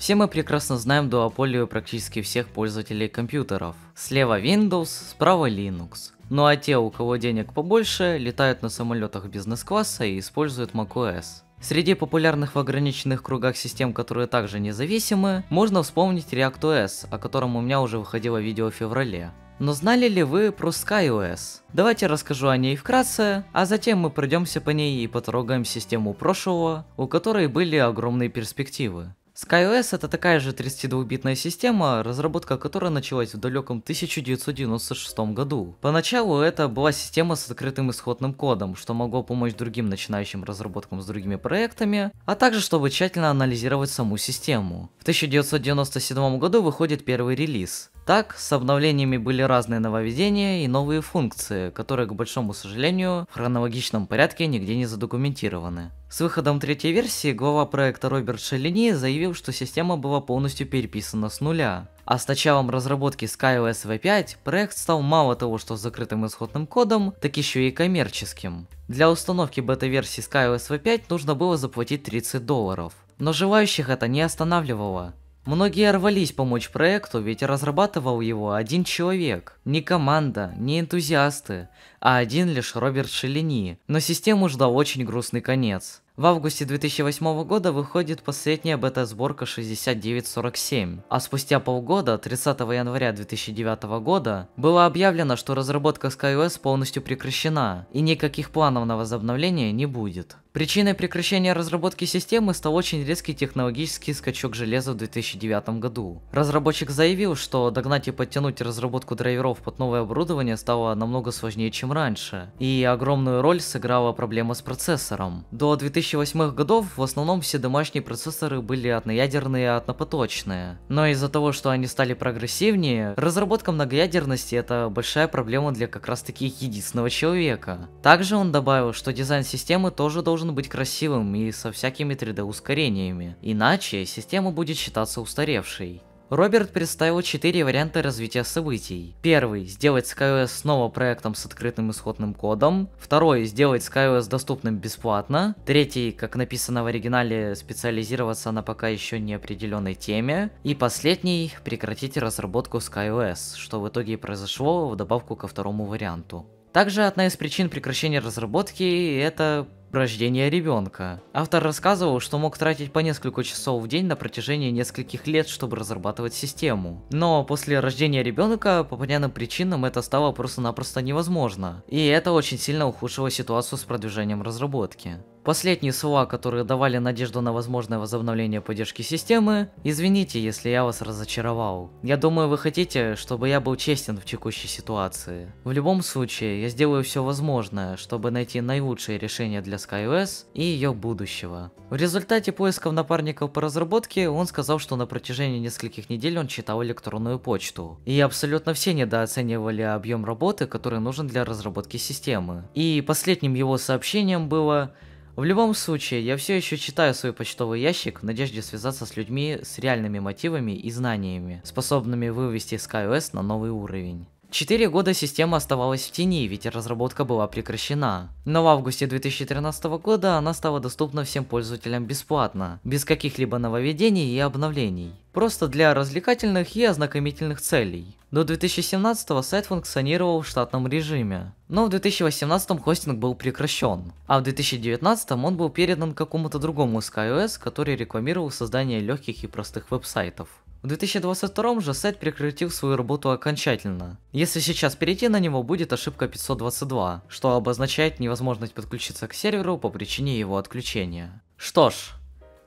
Все мы прекрасно знаем дуополию практически всех пользователей компьютеров. Слева Windows, справа Linux. Ну а те, у кого денег побольше, летают на самолетах бизнес-класса и используют macOS. Среди популярных в ограниченных кругах систем, которые также независимы, можно вспомнить ReactOS, о котором у меня уже выходило видео в феврале. Но знали ли вы про SkyOS? Давайте расскажу о ней вкратце, а затем мы пройдемся по ней и потрогаем систему прошлого, у которой были огромные перспективы. SkyOS это такая же 32-битная система, разработка которой началась в далеком 1996 году. Поначалу это была система с открытым исходным кодом, что могло помочь другим начинающим разработкам с другими проектами, а также чтобы тщательно анализировать саму систему. В 1997 году выходит первый релиз. Так, с обновлениями были разные нововведения и новые функции, которые, к большому сожалению, в хронологичном порядке нигде не задокументированы. С выходом третьей версии глава проекта Роберт Шеллини заявил, что система была полностью переписана с нуля. А с началом разработки SkyOS V5 проект стал мало того, что с закрытым исходным кодом, так еще и коммерческим. Для установки бета-версии SkyOS V5 нужно было заплатить 30 долларов. Но желающих это не останавливало. Многие рвались помочь проекту, ведь разрабатывал его один человек. Не команда, не энтузиасты, а один лишь Роберт Шелени. Но систему ждал очень грустный конец. В августе 2008 года выходит последняя бета-сборка 6947, а спустя полгода, 30 января 2009 года, было объявлено, что разработка SkyOS полностью прекращена, и никаких планов на возобновление не будет. Причиной прекращения разработки системы стал очень резкий технологический скачок железа в 2009 году. Разработчик заявил, что догнать и подтянуть разработку драйверов под новое оборудование стало намного сложнее, чем раньше, и огромную роль сыграла проблема с процессором. До 2008 годов в основном все домашние процессоры были одноядерные и однопоточные, но из-за того, что они стали прогрессивнее, разработка многоядерности это большая проблема для как раз таки единственного человека. Также он добавил, что дизайн системы тоже должен должен быть красивым и со всякими 3D-ускорениями, иначе система будет считаться устаревшей. Роберт представил четыре варианта развития событий. Первый – сделать SkyOS снова проектом с открытым исходным кодом. Второй – сделать SkyOS доступным бесплатно. Третий, как написано в оригинале, специализироваться на пока еще неопределенной теме. И последний – прекратить разработку SkyOS, что в итоге и произошло в добавку ко второму варианту. Также одна из причин прекращения разработки – это рождение ребенка. Автор рассказывал, что мог тратить по несколько часов в день на протяжении нескольких лет, чтобы разрабатывать систему. Но после рождения ребенка, по понятным причинам, это стало просто-напросто невозможно. И это очень сильно ухудшило ситуацию с продвижением разработки. Последние слова, которые давали надежду на возможное возобновление поддержки системы, извините, если я вас разочаровал. Я думаю, вы хотите, чтобы я был честен в текущей ситуации. В любом случае, я сделаю все возможное, чтобы найти наилучшее решение для SkyOS и ее будущего. В результате поисков напарников по разработке, он сказал, что на протяжении нескольких недель он читал электронную почту. И абсолютно все недооценивали объем работы, который нужен для разработки системы. И последним его сообщением было в любом случае, я все еще читаю свой почтовый ящик в надежде связаться с людьми с реальными мотивами и знаниями, способными вывести SkyOS на новый уровень. Четыре года система оставалась в тени, ведь разработка была прекращена. Но в августе 2013 года она стала доступна всем пользователям бесплатно, без каких-либо нововведений и обновлений. Просто для развлекательных и ознакомительных целей. До 2017 сайт функционировал в штатном режиме, но в 2018 хостинг был прекращен, а в 2019 он был передан какому-то другому SkyOS, который рекламировал создание легких и простых веб-сайтов. В 2022 же сайт прекратил свою работу окончательно. Если сейчас перейти на него, будет ошибка 522, что обозначает невозможность подключиться к серверу по причине его отключения. Что ж,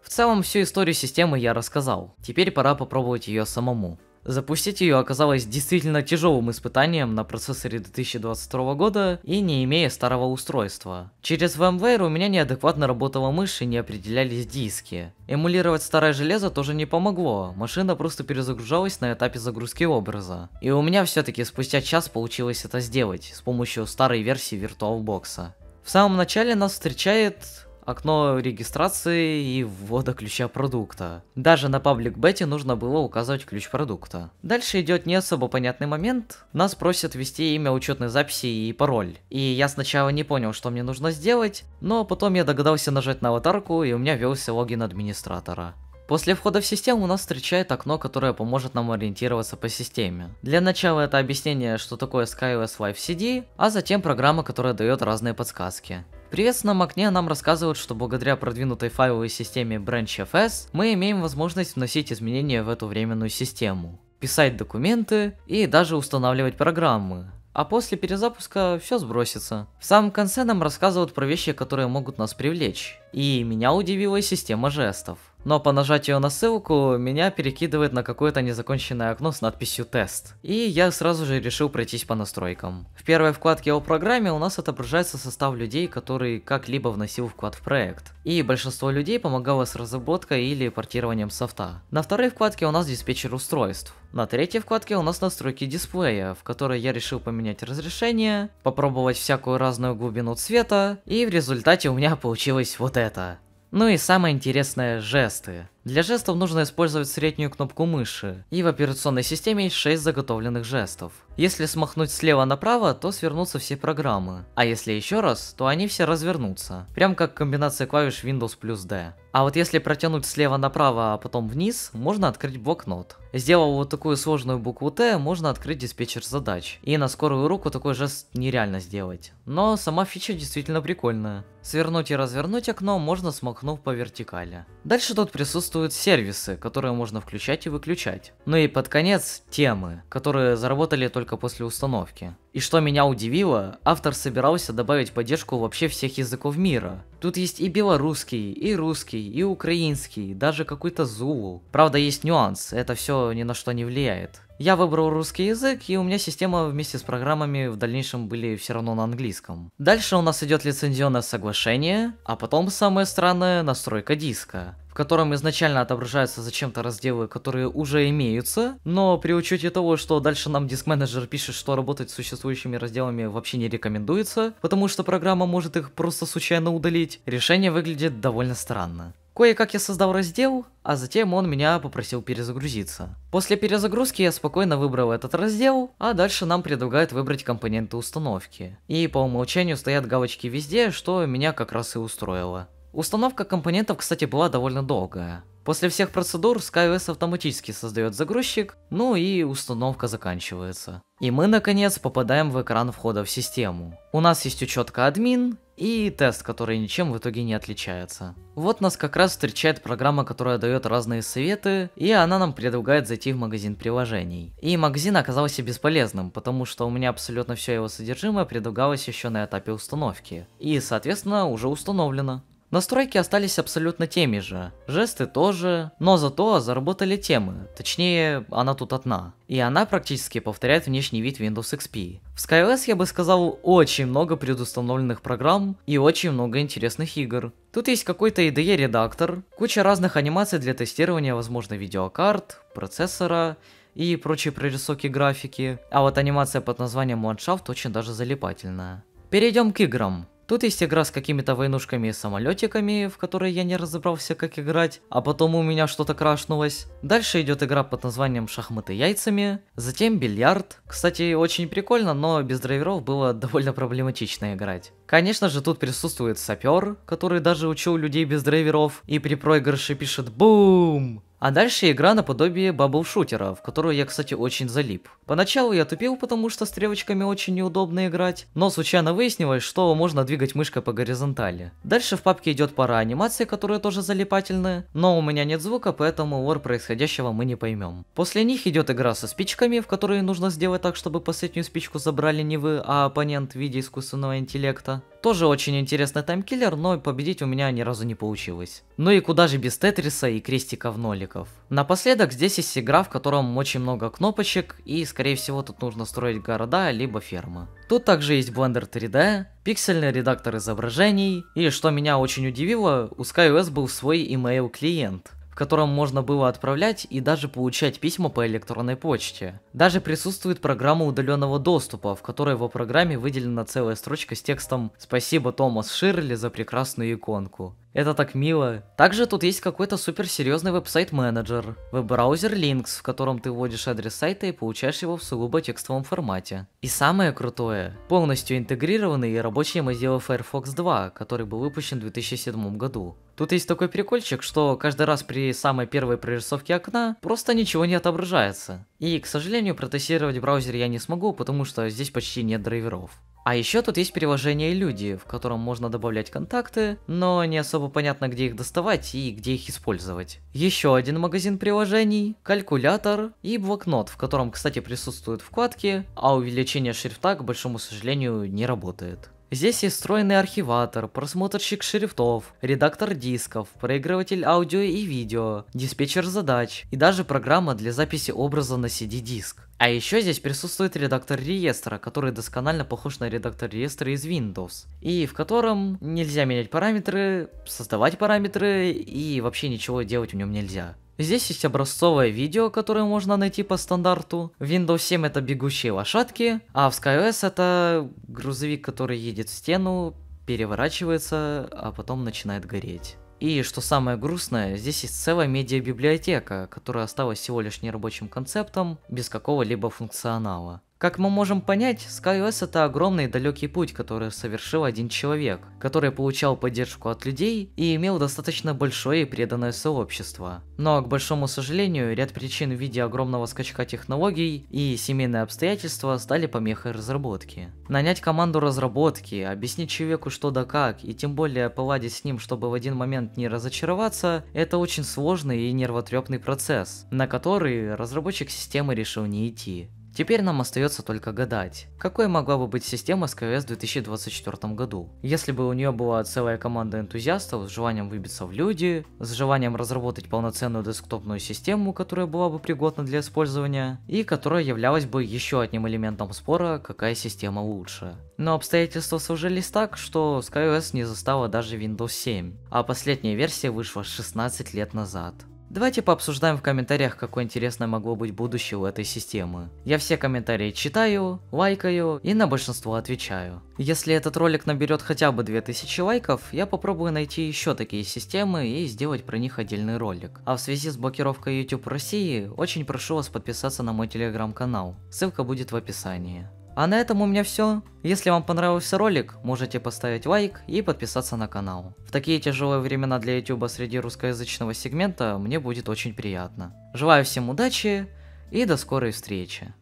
в целом всю историю системы я рассказал. Теперь пора попробовать ее самому. Запустить ее оказалось действительно тяжелым испытанием на процессоре 2022 года и не имея старого устройства. Через VMware у меня неадекватно работала мышь и не определялись диски. Эмулировать старое железо тоже не помогло, машина просто перезагружалась на этапе загрузки образа. И у меня все-таки спустя час получилось это сделать с помощью старой версии VirtualBox. В самом начале нас встречает окно регистрации и ввода ключа продукта. Даже на паблик бете нужно было указывать ключ продукта. Дальше идет не особо понятный момент. Нас просят ввести имя учетной записи и пароль. И я сначала не понял, что мне нужно сделать, но потом я догадался нажать на аватарку и у меня велся логин администратора. После входа в систему нас встречает окно, которое поможет нам ориентироваться по системе. Для начала это объяснение, что такое SkyOS Live CD, а затем программа, которая дает разные подсказки приветственном окне нам рассказывают, что благодаря продвинутой файловой системе BranchFS мы имеем возможность вносить изменения в эту временную систему, писать документы и даже устанавливать программы. А после перезапуска все сбросится. В самом конце нам рассказывают про вещи, которые могут нас привлечь. И меня удивила система жестов но по нажатию на ссылку меня перекидывает на какое-то незаконченное окно с надписью «Тест». И я сразу же решил пройтись по настройкам. В первой вкладке о программе у нас отображается состав людей, который как-либо вносил вклад в проект. И большинство людей помогало с разработкой или портированием софта. На второй вкладке у нас диспетчер устройств. На третьей вкладке у нас настройки дисплея, в которой я решил поменять разрешение, попробовать всякую разную глубину цвета, и в результате у меня получилось вот это. Ну и самое интересное – жесты. Для жестов нужно использовать среднюю кнопку мыши, и в операционной системе есть 6 заготовленных жестов. Если смахнуть слева направо, то свернутся все программы, а если еще раз, то они все развернутся, прям как комбинация клавиш Windows плюс D. А вот если протянуть слева направо, а потом вниз, можно открыть блокнот. Сделав вот такую сложную букву Т, можно открыть диспетчер задач. И на скорую руку такой жест нереально сделать. Но сама фича действительно прикольная. Свернуть и развернуть окно можно смахнув по вертикали. Дальше тут присутствуют сервисы, которые можно включать и выключать. Ну и под конец темы, которые заработали только только после установки. И что меня удивило, автор собирался добавить поддержку вообще всех языков мира. Тут есть и белорусский, и русский, и украинский, даже какой-то зулу. Правда, есть нюанс, это все ни на что не влияет. Я выбрал русский язык, и у меня система вместе с программами в дальнейшем были все равно на английском. Дальше у нас идет лицензионное соглашение, а потом самое странное настройка диска в котором изначально отображаются зачем-то разделы, которые уже имеются, но при учете того, что дальше нам диск менеджер пишет, что работать с существующими разделами вообще не рекомендуется, потому что программа может их просто случайно удалить, решение выглядит довольно странно. Кое-как я создал раздел, а затем он меня попросил перезагрузиться. После перезагрузки я спокойно выбрал этот раздел, а дальше нам предлагают выбрать компоненты установки. И по умолчанию стоят галочки везде, что меня как раз и устроило. Установка компонентов, кстати, была довольно долгая. После всех процедур SkyOS автоматически создает загрузчик, ну и установка заканчивается. И мы наконец попадаем в экран входа в систему. У нас есть учетка админ и тест, который ничем в итоге не отличается. Вот нас как раз встречает программа, которая дает разные советы, и она нам предлагает зайти в магазин приложений. И магазин оказался бесполезным, потому что у меня абсолютно все его содержимое предлагалось еще на этапе установки. И, соответственно, уже установлено. Настройки остались абсолютно теми же, жесты тоже, но зато заработали темы, точнее, она тут одна. И она практически повторяет внешний вид Windows XP. В SkyOS я бы сказал очень много предустановленных программ и очень много интересных игр. Тут есть какой-то IDE редактор, куча разных анимаций для тестирования, возможно, видеокарт, процессора и прочие прорисовки графики. А вот анимация под названием Ландшафт очень даже залипательная. Перейдем к играм. Тут есть игра с какими-то войнушками и самолетиками, в которой я не разобрался, как играть, а потом у меня что-то крашнулось. Дальше идет игра под названием «Шахматы яйцами», затем «Бильярд». Кстати, очень прикольно, но без драйверов было довольно проблематично играть. Конечно же, тут присутствует сапер, который даже учил людей без драйверов и при проигрыше пишет «Бум!». А дальше игра наподобие бабл-шутера, в которую я, кстати, очень залип. Поначалу я тупил, потому что стрелочками очень неудобно играть, но случайно выяснилось, что можно двигать мышкой по горизонтали. Дальше в папке идет пара анимаций, которые тоже залипательные, но у меня нет звука, поэтому лор происходящего мы не поймем. После них идет игра со спичками, в которой нужно сделать так, чтобы последнюю спичку забрали не вы, а оппонент в виде искусственного интеллекта. Тоже очень интересный таймкиллер, но победить у меня ни разу не получилось. Ну и куда же без тетриса и крестиков-ноликов. Напоследок здесь есть игра, в котором очень много кнопочек и скорее всего тут нужно строить города либо фермы. Тут также есть Blender 3D, пиксельный редактор изображений и что меня очень удивило, у SkyOS был свой email клиент в котором можно было отправлять и даже получать письма по электронной почте. Даже присутствует программа удаленного доступа, в которой во программе выделена целая строчка с текстом «Спасибо Томас Ширли за прекрасную иконку». Это так мило. Также тут есть какой-то суперсерьезный веб-сайт-менеджер, веб-браузер Links, в котором ты вводишь адрес сайта и получаешь его в сугубо текстовом формате. И самое крутое, полностью интегрированный и рабочий Mozilla Firefox 2, который был выпущен в 2007 году. Тут есть такой прикольчик, что каждый раз при самой первой прорисовке окна просто ничего не отображается. И, к сожалению, протестировать браузер я не смогу, потому что здесь почти нет драйверов. А еще тут есть приложение «Люди», в котором можно добавлять контакты, но не особо понятно, где их доставать и где их использовать. Еще один магазин приложений, калькулятор и блокнот, в котором, кстати, присутствуют вкладки, а увеличение шрифта, к большому сожалению, не работает. Здесь есть встроенный архиватор, просмотрщик шрифтов, редактор дисков, проигрыватель аудио и видео, диспетчер задач и даже программа для записи образа на CD-диск. А еще здесь присутствует редактор реестра, который досконально похож на редактор реестра из Windows, и в котором нельзя менять параметры, создавать параметры и вообще ничего делать в нем нельзя. Здесь есть образцовое видео, которое можно найти по стандарту. В Windows 7 это бегущие лошадки, а в SkyOS это грузовик, который едет в стену, переворачивается, а потом начинает гореть. И что самое грустное, здесь есть целая медиабиблиотека, которая осталась всего лишь нерабочим концептом, без какого-либо функционала. Как мы можем понять, SkyOS это огромный далекий путь, который совершил один человек, который получал поддержку от людей и имел достаточно большое и преданное сообщество. Но, к большому сожалению, ряд причин в виде огромного скачка технологий и семейные обстоятельства стали помехой разработки. Нанять команду разработки, объяснить человеку что да как, и тем более поладить с ним, чтобы в один момент не разочароваться, это очень сложный и нервотрепный процесс, на который разработчик системы решил не идти. Теперь нам остается только гадать, какой могла бы быть система SkyRS в 2024 году, если бы у нее была целая команда энтузиастов с желанием выбиться в люди, с желанием разработать полноценную десктопную систему, которая была бы пригодна для использования, и которая являлась бы еще одним элементом спора, какая система лучше. Но обстоятельства сложились так, что SkyOS не застала даже Windows 7, а последняя версия вышла 16 лет назад. Давайте пообсуждаем в комментариях, какое интересное могло быть будущее у этой системы. Я все комментарии читаю, лайкаю и на большинство отвечаю. Если этот ролик наберет хотя бы 2000 лайков, я попробую найти еще такие системы и сделать про них отдельный ролик. А в связи с блокировкой YouTube России, очень прошу вас подписаться на мой телеграм-канал, ссылка будет в описании. А на этом у меня все. Если вам понравился ролик, можете поставить лайк и подписаться на канал. В такие тяжелые времена для YouTube среди русскоязычного сегмента мне будет очень приятно. Желаю всем удачи и до скорой встречи.